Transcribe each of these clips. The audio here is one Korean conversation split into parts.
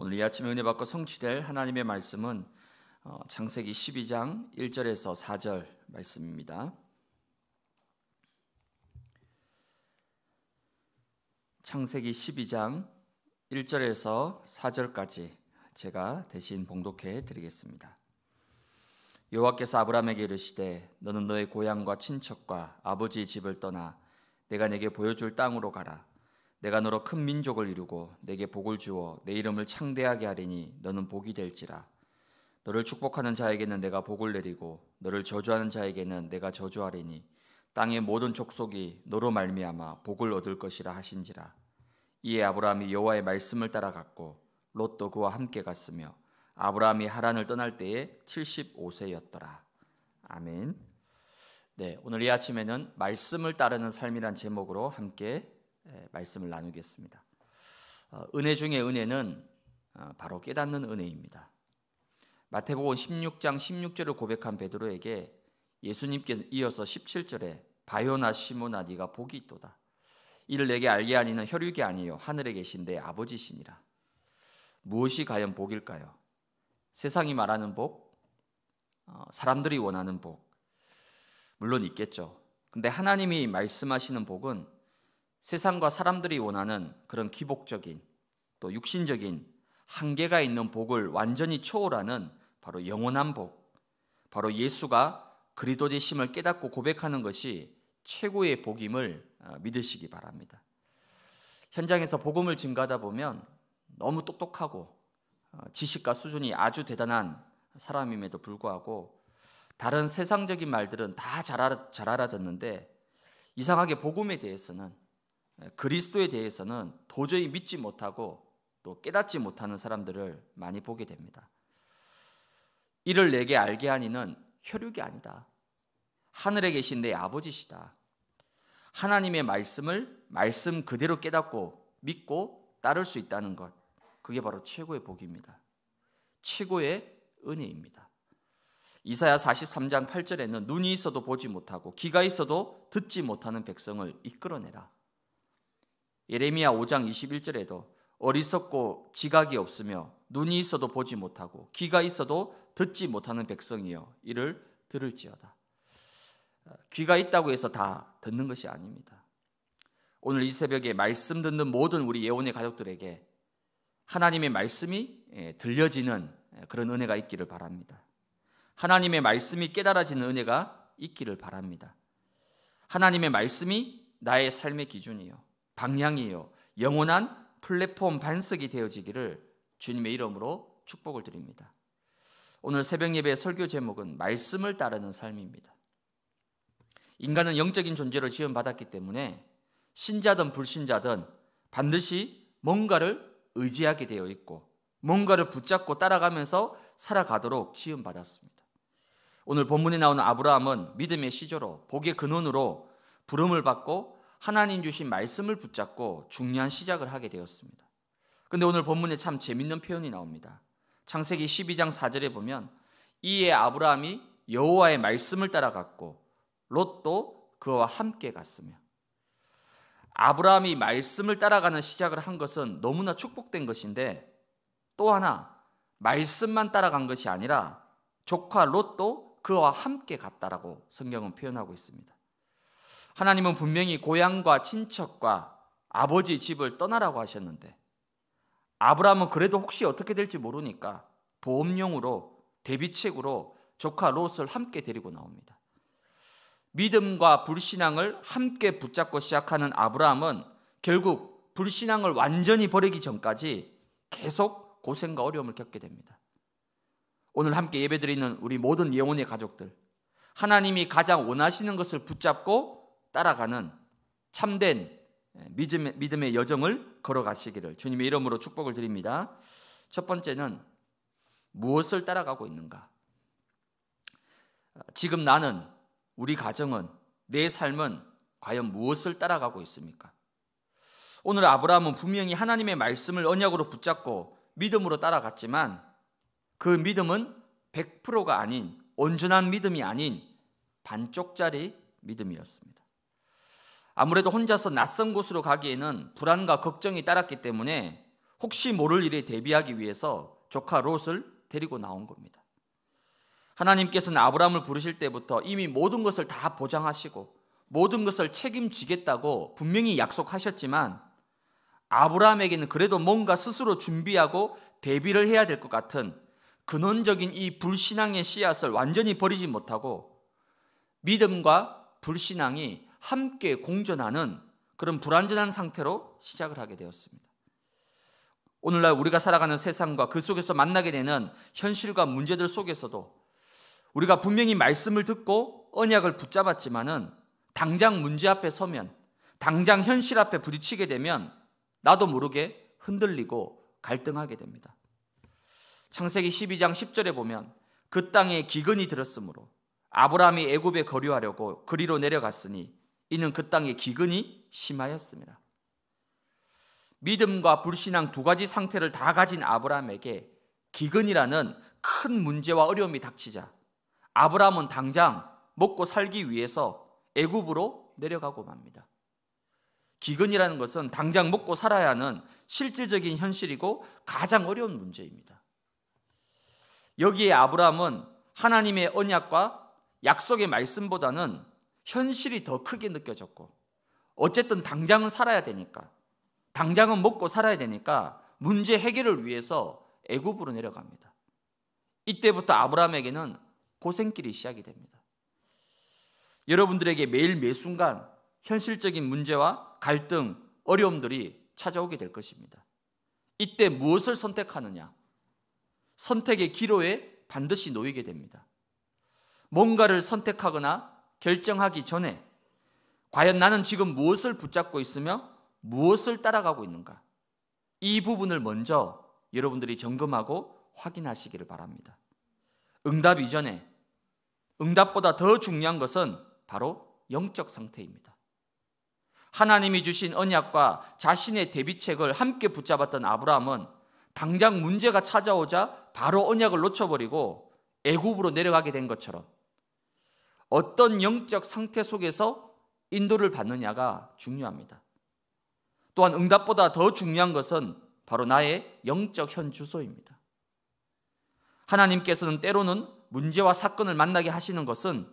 오늘 이 아침에 은혜 받고 성취될 하나님의 말씀은 창세기 어, 12장 1절에서 4절 말씀입니다. 창세기 12장 1절에서 4절까지 제가 대신 봉독해 드리겠습니다. 여호와께서 아브라함에게 이르시되 너는 너의 고향과 친척과 아버지의 집을 떠나 내가 내게 보여줄 땅으로 가라 내가 너로 큰 민족을 이루고 내게 복을 주어 내 이름을 창대하게 하리니 너는 복이 될지라. 너를 축복하는 자에게는 내가 복을 내리고 너를 저주하는 자에게는 내가 저주하리니 땅의 모든 족속이 너로 말미암아 복을 얻을 것이라 하신지라. 이에 아브라함이 여호와의 말씀을 따라갔고 롯도 그와 함께 갔으며 아브라함이 하란을 떠날 때에 75세였더라. 아멘. 네, 오늘 이 아침에는 말씀을 따르는 삶이란 제목으로 함께 예, 말씀을 나누겠습니다. 어, 은혜 중에 은혜는 어, 바로 깨닫는 은혜입니다. 마태복음 16장 16절을 고백한 베드로에게 예수님께 이어서 17절에 바요나 시모나 네가 복이 있도다. 이를 내게 알게 하니는 혈육이 아니요 하늘에 계신 내 아버지시니라. 무엇이 과연 복일까요? 세상이 말하는 복, 어, 사람들이 원하는 복, 물론 있겠죠. 근데 하나님이 말씀하시는 복은 세상과 사람들이 원하는 그런 기복적인 또 육신적인 한계가 있는 복을 완전히 초월하는 바로 영원한 복, 바로 예수가 그리스도이심을 깨닫고 고백하는 것이 최고의 복임을 어, 믿으시기 바랍니다. 현장에서 복음을 증가하다 보면 너무 똑똑하고 어, 지식과 수준이 아주 대단한 사람임에도 불구하고 다른 세상적인 말들은 다 잘 알아, 잘 알아듣는데 이상하게 복음에 대해서는 그리스도에 대해서는 도저히 믿지 못하고 또 깨닫지 못하는 사람들을 많이 보게 됩니다. 이를 내게 알게 하니는 혈육이 아니다. 하늘에 계신 내 아버지시다. 하나님의 말씀을 말씀 그대로 깨닫고 믿고 따를 수 있다는 것. 그게 바로 최고의 복입니다. 최고의 은혜입니다. 이사야 43장 8절에는 눈이 있어도 보지 못하고 귀가 있어도 듣지 못하는 백성을 이끌어내라. 예레미야 5장 21절에도 어리석고 지각이 없으며 눈이 있어도 보지 못하고 귀가 있어도 듣지 못하는 백성이여 이를 들을지어다. 어, 귀가 있다고 해서 다 듣는 것이 아닙니다. 오늘 이 새벽에 말씀 듣는 모든 우리 예원의 가족들에게 하나님의 말씀이 예, 들려지는 예, 그런 은혜가 있기를 바랍니다. 하나님의 말씀이 깨달아지는 은혜가 있기를 바랍니다. 하나님의 말씀이 나의 삶의 기준이요. 방향이요 영원한 플랫폼 반석이 되어지기를 주님의 이름으로 축복을 드립니다. 오늘 새벽 예배 설교 제목은 말씀을 따르는 삶입니다. 인간은 영적인 존재로 지음 받았기 때문에 신자든 불신자든 반드시 뭔가를 의지하게 되어 있고 뭔가를 붙잡고 따라가면서 살아가도록 지음 받았습니다. 오늘 본문에 나오는 아브라함은 믿음의 시조로 복의 근원으로 부름을 받고 하나님 주신 말씀을 붙잡고 중요한 시작을 하게 되었습니다. 근데 오늘 본문에 참 재밌는 표현이 나옵니다. 창세기 12장 4절에 보면 이에 아브라함이 여호와의 말씀을 따라갔고 롯도 그와 함께 갔으며 아브라함이 말씀을 따라가는 시작을 한 것은 너무나 축복된 것인데 또 하나 말씀만 따라간 것이 아니라 조카 롯도 그와 함께 갔다라고 성경은 표현하고 있습니다. 하나님은 분명히 고향과 친척과 아버지 집을 떠나라고 하셨는데 아브라함은 그래도 혹시 어떻게 될지 모르니까 보험용으로 대비책으로 조카 롯을 함께 데리고 나옵니다. 믿음과 불신앙을 함께 붙잡고 시작하는 아브라함은 결국 불신앙을 완전히 버리기 전까지 계속 고생과 어려움을 겪게 됩니다. 오늘 함께 예배드리는 우리 모든 예원의 가족들 하나님이 가장 원하시는 것을 붙잡고 따라가는 참된 믿음, 의 여정을 걸어가시기를 주님의 이름으로 축복을 드립니다. 첫 번째는 무엇을 따라가고 있는가? 지금 나는 우리 가정은 내 삶은 과연 무엇을 따라가고 있습니까? 오늘 아브라함은 분명히 하나님의 말씀을 언약으로 붙잡고 믿음으로 따라갔지만 그 믿음은 100%가 아닌 온전한 믿음이 아닌 반쪽짜리 믿음이었습니다. 아무래도 혼자서 낯선 곳으로 가기에는 불안과 걱정이 따랐기 때문에 혹시 모를 일에 대비하기 위해서 조카 롯을 데리고 나온 겁니다. 하나님께서는 아브라함을 부르실 때부터 이미 모든 것을 다 보장하시고 모든 것을 책임지겠다고 분명히 약속하셨지만 아브라함에게는 그래도 뭔가 스스로 준비하고 대비를 해야 될 것 같은 근원적인 이 불신앙의 씨앗을 완전히 버리지 못하고 믿음과 불신앙이 함께 공존하는 그런 불완전한 상태로 시작을 하게 되었습니다. 오늘날 우리가 살아가는 세상과 그 속에서 만나게 되는 현실과 문제들 속에서도 우리가 분명히 말씀을 듣고 언약을 붙잡았지만은 당장 문제 앞에 서면 당장 현실 앞에 부딪히게 되면 나도 모르게 흔들리고 갈등하게 됩니다. 창세기 12장 10절에 보면 그 땅에 기근이 들었으므로 아브라함이 애굽에 거류하려고 그리로 내려갔으니 이는 그땅의 기근이 심하였습니다. 믿음과 불신앙 두 가지 상태를 다 가진 아브라함에게 기근이라는 큰 문제와 어려움이 닥치자 아브라함은 당장 먹고 살기 위해서 애굽으로 내려가고 맙니다. 기근이라는 것은 당장 먹고 살아야 하는 실질적인 현실이고 가장 어려운 문제입니다. 여기에 아브라함은 하나님의 언약과 약속의 말씀보다는 현실이 더 크게 느껴졌고 어쨌든 당장은 살아야 되니까 당장은 먹고 살아야 되니까 문제 해결을 위해서 애굽으로 내려갑니다. 이때부터 아브라함에게는 고생길이 시작이 됩니다. 여러분들에게 매일 매순간 현실적인 문제와 갈등, 어려움들이 찾아오게 될 것입니다. 이때 무엇을 선택하느냐? 선택의 기로에 반드시 놓이게 됩니다. 뭔가를 선택하거나 결정하기 전에 과연 나는 지금 무엇을 붙잡고 있으며 무엇을 따라가고 있는가? 이 부분을 먼저 여러분들이 점검하고 확인하시기를 바랍니다. 응답 이전에 응답보다 더 중요한 것은 바로 영적 상태입니다. 하나님이 주신 언약과 자신의 대비책을 함께 붙잡았던 아브라함은 당장 문제가 찾아오자 바로 언약을 놓쳐버리고 애굽으로 내려가게 된 것처럼 어떤 영적 상태 속에서 인도를 받느냐가 중요합니다. 또한 응답보다 더 중요한 것은 바로 나의 영적 현 주소입니다. 하나님께서는 때로는 문제와 사건을 만나게 하시는 것은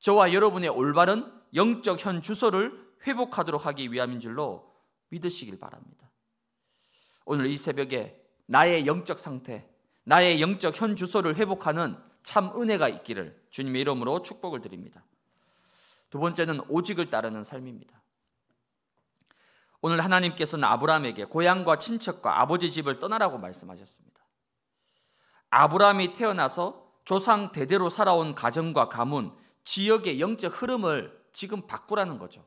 저와 여러분의 올바른 영적 현 주소를 회복하도록 하기 위함인 줄로 믿으시길 바랍니다. 오늘 이 새벽에 나의 영적 상태, 나의 영적 현 주소를 회복하는 참 은혜가 있기를 주님의 이름으로 축복을 드립니다. 두 번째는 오직을 따르는 삶입니다. 오늘 하나님께서는 아브라함에게 고향과 친척과 아버지 집을 떠나라고 말씀하셨습니다. 아브라함이 태어나서 조상 대대로 살아온 가정과 가문, 지역의 영적 흐름을 지금 바꾸라는 거죠.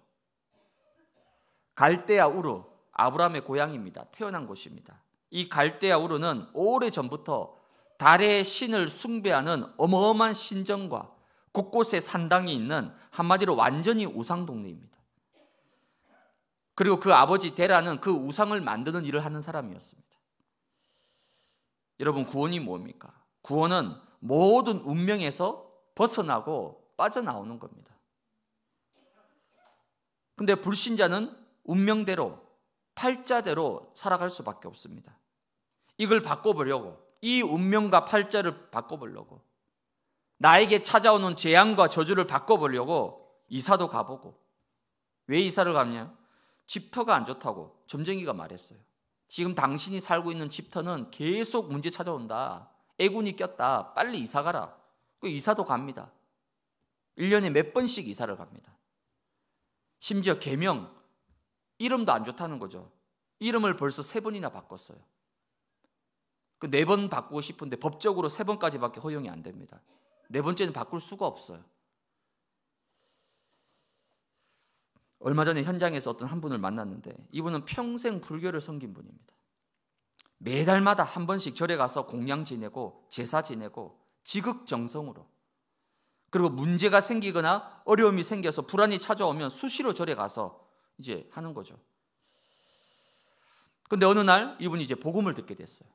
갈대아 우르 아브라함의 고향입니다. 태어난 곳입니다. 이 갈대아 우르는 오래 전부터 달의 신을 숭배하는 어마어마한 신전과 곳곳에 산당이 있는 한마디로 완전히 우상 동네입니다. 그리고 그 아버지 데라는 그 우상을 만드는 일을 하는 사람이었습니다. 여러분 구원이 뭡니까? 구원은 모든 운명에서 벗어나고 빠져나오는 겁니다. 근데 불신자는 운명대로 팔자대로 살아갈 수밖에 없습니다. 이걸 바꿔보려고 이 운명과 팔자를 바꿔보려고 나에게 찾아오는 재앙과 저주를 바꿔보려고 이사도 가보고 왜 이사를 갔냐 집터가 안 좋다고 점쟁이가 말했어요. 지금 당신이 살고 있는 집터는 계속 문제 찾아온다. 애군이 꼈다. 빨리 이사 가라. 그 이사도 갑니다. 1년에 몇 번씩 이사를 갑니다. 심지어 개명 이름도 안 좋다는 거죠. 이름을 벌써 세 번이나 바꿨어요. 그 네번 바꾸고 싶은데 법적으로 세 번까지밖에 허용이 안 됩니다. 네 번째는 바꿀 수가 없어요. 얼마 전에 현장에서 어떤 한 분을 만났는데 이분은 평생 불교를 섬긴 분입니다. 매달마다 한 번씩 절에 가서 공양 지내고 제사 지내고 지극정성으로 그리고 문제가 생기거나 어려움이 생겨서 불안이 찾아오면 수시로 절에 가서 이제 하는 거죠. 근데 어느 날 이분이 이제 복음을 듣게 됐어요.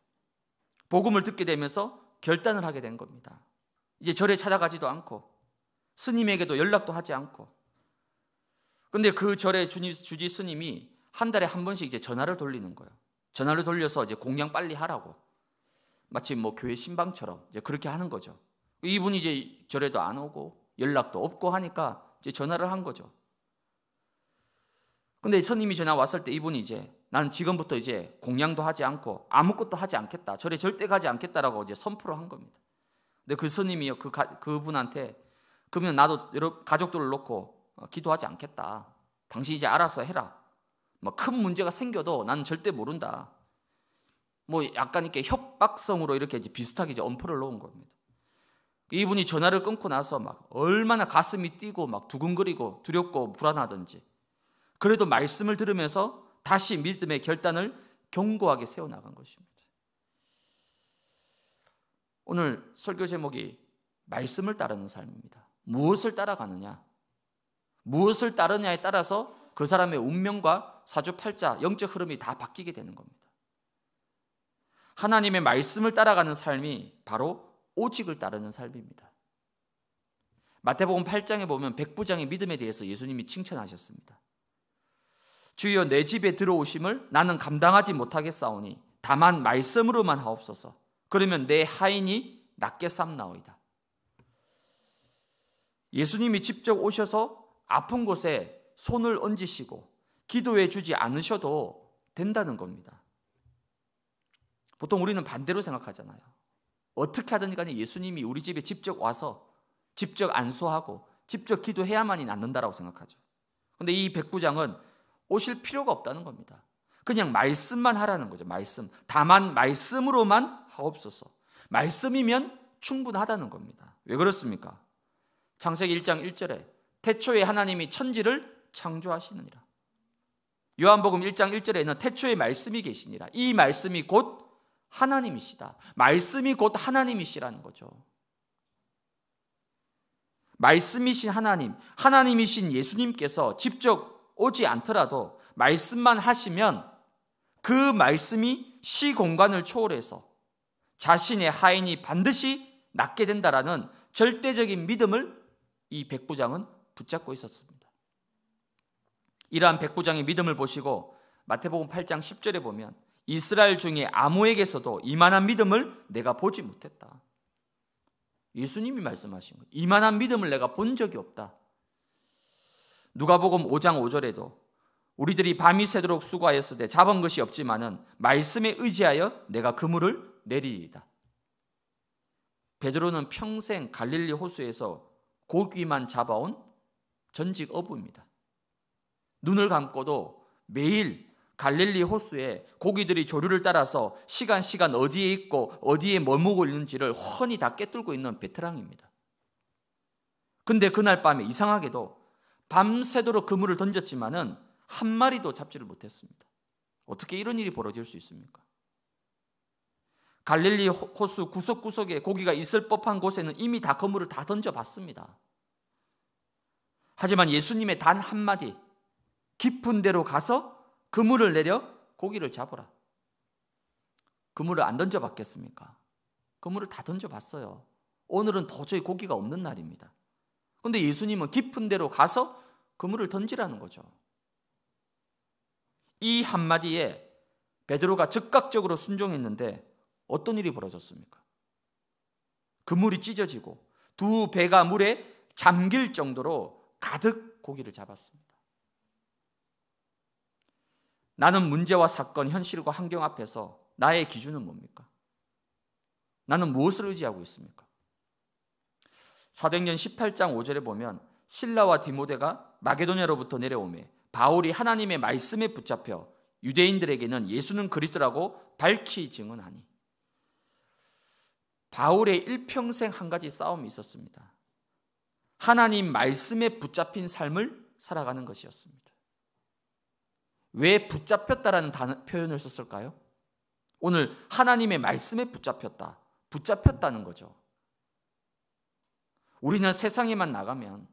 복음을 듣게 되면서 결단을 하게 된 겁니다. 이제 절에 찾아가지도 않고 스님에게도 연락도 하지 않고 근데 그 절에 주님, 주지 스님이 한 달에 한 번씩 이제 전화를 돌리는 거예요. 전화를 돌려서 이제 공양 빨리 하라고 마치 뭐 교회 신방처럼 이제 그렇게 하는 거죠. 이분이 이제 절에도 안 오고 연락도 없고 하니까 이제 전화를 한 거죠. 근데 스님이 전화 왔을 때 이분이 이제 나는 지금부터 이제 공양도 하지 않고 아무것도 하지 않겠다. 절에 절대 가지 않겠다라고 이제 선포를 한 겁니다. 근데 그 스님이요, 그 가, 그분한테 그러면 나도 여러 가족들을 놓고 어, 기도하지 않겠다. 당신 이제 알아서 해라. 뭐 큰 문제가 생겨도 나는 절대 모른다. 뭐 약간 이렇게 협박성으로 이렇게 이제 비슷하게 이제 엄포를 놓은 겁니다. 이분이 전화를 끊고 나서 막 얼마나 가슴이 뛰고 막 두근거리고 두렵고 불안하던지 그래도 말씀을 들으면서 다시 믿음의 결단을 견고하게 세워나간 것입니다. 오늘 설교 제목이 말씀을 따르는 삶입니다. 무엇을 따라가느냐? 무엇을 따르냐에 따라서 그 사람의 운명과 사주팔자, 영적 흐름이 다 바뀌게 되는 겁니다. 하나님의 말씀을 따라가는 삶이 바로 오직을 따르는 삶입니다. 마태복음 8장에 보면 백부장의 믿음에 대해서 예수님이 칭찬하셨습니다. 주여 내 집에 들어오심을 나는 감당하지 못하겠사오니 다만 말씀으로만 하옵소서. 그러면 내 하인이 낫게 삼나오이다. 예수님이 직접 오셔서 아픈 곳에 손을 얹으시고 기도해 주지 않으셔도 된다는 겁니다. 보통 우리는 반대로 생각하잖아요. 어떻게 하든 간에 예수님이 우리 집에 직접 와서 직접 안수하고 직접 기도해야만이 낫는다라고 생각하죠. 근데 이 백부장은 오실 필요가 없다는 겁니다. 그냥 말씀만 하라는 거죠. 말씀. 다만 말씀으로만 하옵소서. 말씀이면 충분하다는 겁니다. 왜 그렇습니까? 창세기 1장 1절에 태초에 하나님이 천지를 창조하시느니라. 요한복음 1장 1절에는 태초에 말씀이 계시니라. 이 말씀이 곧 하나님이시다. 말씀이 곧 하나님이시라는 거죠. 말씀이신 하나님, 하나님이신 예수님께서 직접 오지 않더라도 말씀만 하시면 그 말씀이 시공간을 초월해서 자신의 하인이 반드시 낫게 된다라는 절대적인 믿음을 이 백부장은 붙잡고 있었습니다. 이러한 백부장의 믿음을 보시고 마태복음 8장 10절에 보면 이스라엘 중에 아무에게서도 이만한 믿음을 내가 보지 못했다. 예수님이 말씀하신 거 이만한 믿음을 내가 본 적이 없다. 누가복음 5장 5절에도 우리들이 밤이 새도록 수고하였을 때 잡은 것이 없지만은 말씀에 의지하여 내가 그물을 내리이다. 베드로는 평생 갈릴리 호수에서 고기만 잡아온 전직 어부입니다. 눈을 감고도 매일 갈릴리 호수에 고기들이 조류를 따라서 시간 시간 어디에 있고 어디에 머무고 있는지를 훤히 다 깨뚫고 있는 베테랑입니다. 근데 그날 밤에 이상하게도 밤새도록 그물을 던졌지만은 한 마리도 잡지를 못했습니다. 어떻게 이런 일이 벌어질 수 있습니까? 갈릴리 호수 구석구석에 고기가 있을 법한 곳에는 이미 다 그물을 다 던져봤습니다. 하지만 예수님의 단 한마디, 깊은 데로 가서 그물을 내려 고기를 잡으라. 그물을 안 던져봤겠습니까? 그물을 다 던져봤어요. 오늘은 도저히 고기가 없는 날입니다. 근데 예수님은 깊은 데로 가서 그물을 던지라는 거죠. 이 한마디에 베드로가 즉각적으로 순종했는데 어떤 일이 벌어졌습니까? 그물이 찢어지고 두 배가 물에 잠길 정도로 가득 고기를 잡았습니다. 나는 문제와 사건, 현실과 환경 앞에서 나의 기준은 뭡니까? 나는 무엇을 의지하고 있습니까? 사도행전 18장 5절에 보면 신라와 디모데가 마게도냐로부터 내려오며 바울이 하나님의 말씀에 붙잡혀 유대인들에게는 예수는 그리스도라고 밝히 증언하니 바울의 일평생 한 가지 싸움이 있었습니다. 하나님 말씀에 붙잡힌 삶을 살아가는 것이었습니다. 왜 붙잡혔다라는 단어, 표현을 썼을까요? 오늘 하나님의 말씀에 붙잡혔다. 붙잡혔다는 거죠. 우리는 세상에만 나가면,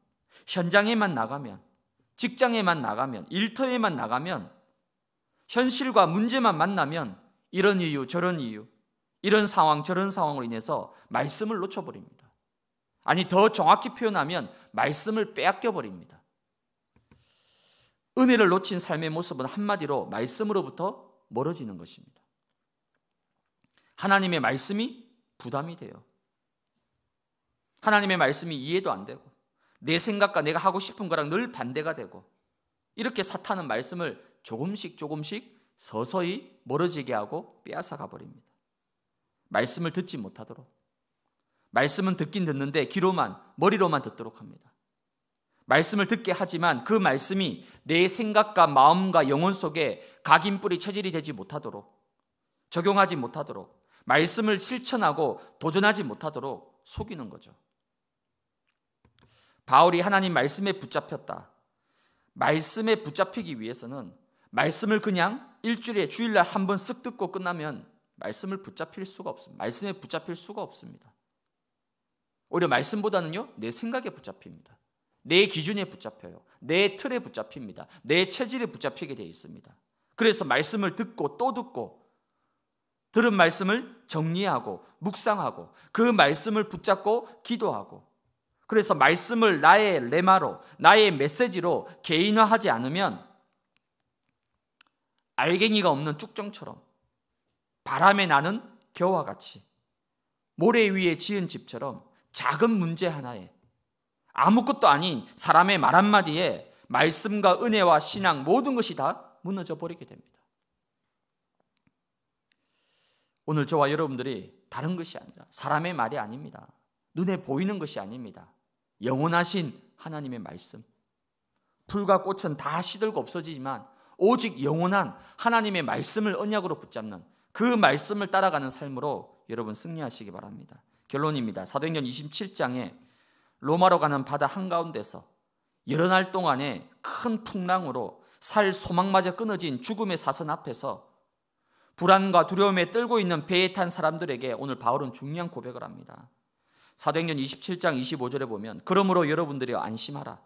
현장에만 나가면, 직장에만 나가면, 일터에만 나가면, 현실과 문제만 만나면 이런 이유, 저런 이유, 이런 상황, 저런 상황으로 인해서 말씀을 놓쳐버립니다. 아니, 더 정확히 표현하면 말씀을 빼앗겨버립니다. 은혜를 놓친 삶의 모습은 한마디로 말씀으로부터 멀어지는 것입니다. 하나님의 말씀이 부담이 돼요. 하나님의 말씀이 이해도 안 되고 내 생각과 내가 하고 싶은 거랑 늘 반대가 되고 이렇게 사탄은 말씀을 조금씩 조금씩 서서히 멀어지게 하고 빼앗아 가버립니다. 말씀을 듣지 못하도록. 말씀은 듣긴 듣는데 귀로만, 머리로만 듣도록 합니다. 말씀을 듣게 하지만 그 말씀이 내 생각과 마음과 영혼 속에 각인뿌리 체질이 되지 못하도록, 적용하지 못하도록, 말씀을 실천하고 도전하지 못하도록 속이는 거죠. 바울이 하나님 말씀에 붙잡혔다. 말씀에 붙잡히기 위해서는 말씀을 그냥 일주일에 주일날 한 번 쓱 듣고 끝나면 말씀을 붙잡힐 수가 없습니다. 말씀에 붙잡힐 수가 없습니다. 오히려 말씀보다는요, 내 생각에 붙잡힙니다. 내 기준에 붙잡혀요. 내 틀에 붙잡힙니다. 내 체질에 붙잡히게 되어 있습니다. 그래서 말씀을 듣고 또 듣고 들은 말씀을 정리하고 묵상하고 그 말씀을 붙잡고 기도하고 그래서 말씀을 나의 레마로, 나의 메시지로 개인화하지 않으면 알갱이가 없는 쭉정처럼 바람에 나는 겨와 같이 모래 위에 지은 집처럼 작은 문제 하나에 아무것도 아닌 사람의 말 한마디에 말씀과 은혜와 신앙 모든 것이 다 무너져 버리게 됩니다. 오늘 저와 여러분들이 다른 것이 아니라 사람의 말이 아닙니다. 눈에 보이는 것이 아닙니다. 영원하신 하나님의 말씀. 풀과 꽃은 다 시들고 없어지지만 오직 영원한 하나님의 말씀을 언약으로 붙잡는 그 말씀을 따라가는 삶으로 여러분 승리하시기 바랍니다. 결론입니다. 사도행전 27장에 로마로 가는 바다 한가운데서 여러 날 동안에 큰 풍랑으로 살 소망마저 끊어진 죽음의 사선 앞에서 불안과 두려움에 떨고 있는 배에 탄 사람들에게 오늘 바울은 중요한 고백을 합니다. 사도행전 27장 25절에 보면 그러므로 여러분들이 안심하라.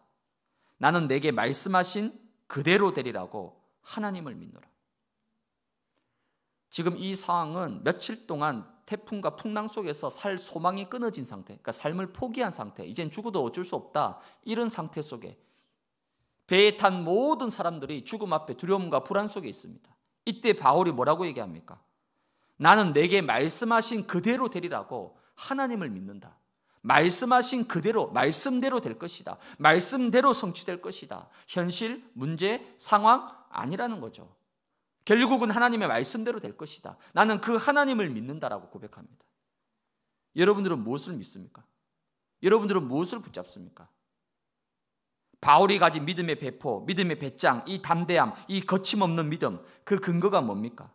나는 내게 말씀하신 그대로 되리라고 하나님을 믿노라. 지금 이 상황은 며칠 동안 태풍과 풍랑 속에서 살 소망이 끊어진 상태, 그러니까 삶을 포기한 상태, 이젠 죽어도 어쩔 수 없다. 이런 상태 속에 배에 탄 모든 사람들이 죽음 앞에 두려움과 불안 속에 있습니다. 이때 바울이 뭐라고 얘기합니까? 나는 내게 말씀하신 그대로 되리라고 하나님을 믿는다. 말씀하신 그대로 말씀대로 될 것이다. 말씀대로 성취될 것이다. 현실, 문제, 상황 아니라는 거죠. 결국은 하나님의 말씀대로 될 것이다. 나는 그 하나님을 믿는다라고 고백합니다. 여러분들은 무엇을 믿습니까? 여러분들은 무엇을 붙잡습니까? 바울이 가진 믿음의 배포, 믿음의 배짱, 이 담대함, 이 거침없는 믿음, 그 근거가 뭡니까?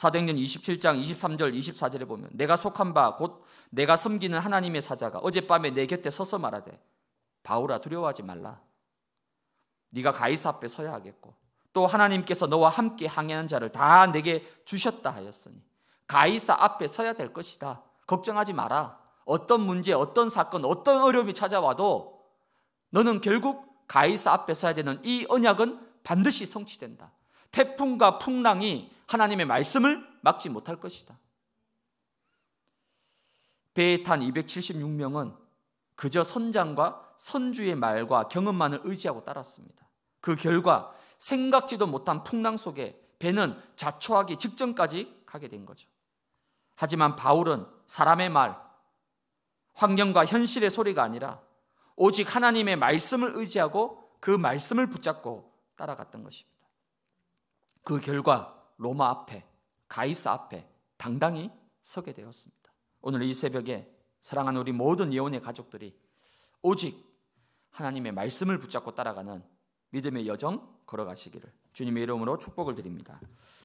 사도행전 27장 23절 24절에 보면 내가 속한 바 곧 내가 섬기는 하나님의 사자가 어젯밤에 내 곁에 서서 말하되 바울아 두려워하지 말라 네가 가이사 앞에 서야 하겠고 또 하나님께서 너와 함께 항해하는 자를 다 내게 주셨다 하였으니 가이사 앞에 서야 될 것이다 걱정하지 마라 어떤 문제 어떤 사건 어떤 어려움이 찾아와도 너는 결국 가이사 앞에 서야 되는 이 언약은 반드시 성취된다 태풍과 풍랑이 하나님의 말씀을 막지 못할 것이다. 배에 탄 276명은 그저 선장과 선주의 말과 경험만을 의지하고 따랐습니다. 그 결과 생각지도 못한 풍랑 속에 배는 자초하기 직전까지 가게 된 거죠. 하지만 바울은 사람의 말, 환경과 현실의 소리가 아니라 오직 하나님의 말씀을 의지하고 그 말씀을 붙잡고 따라갔던 것입니다. 그 결과 로마 앞에 가이사 앞에 당당히 서게 되었습니다. 오늘 이 새벽에 사랑하는 우리 모든 예언의 가족들이 오직 하나님의 말씀을 붙잡고 따라가는 믿음의 여정 걸어가시기를 주님의 이름으로 축복을 드립니다.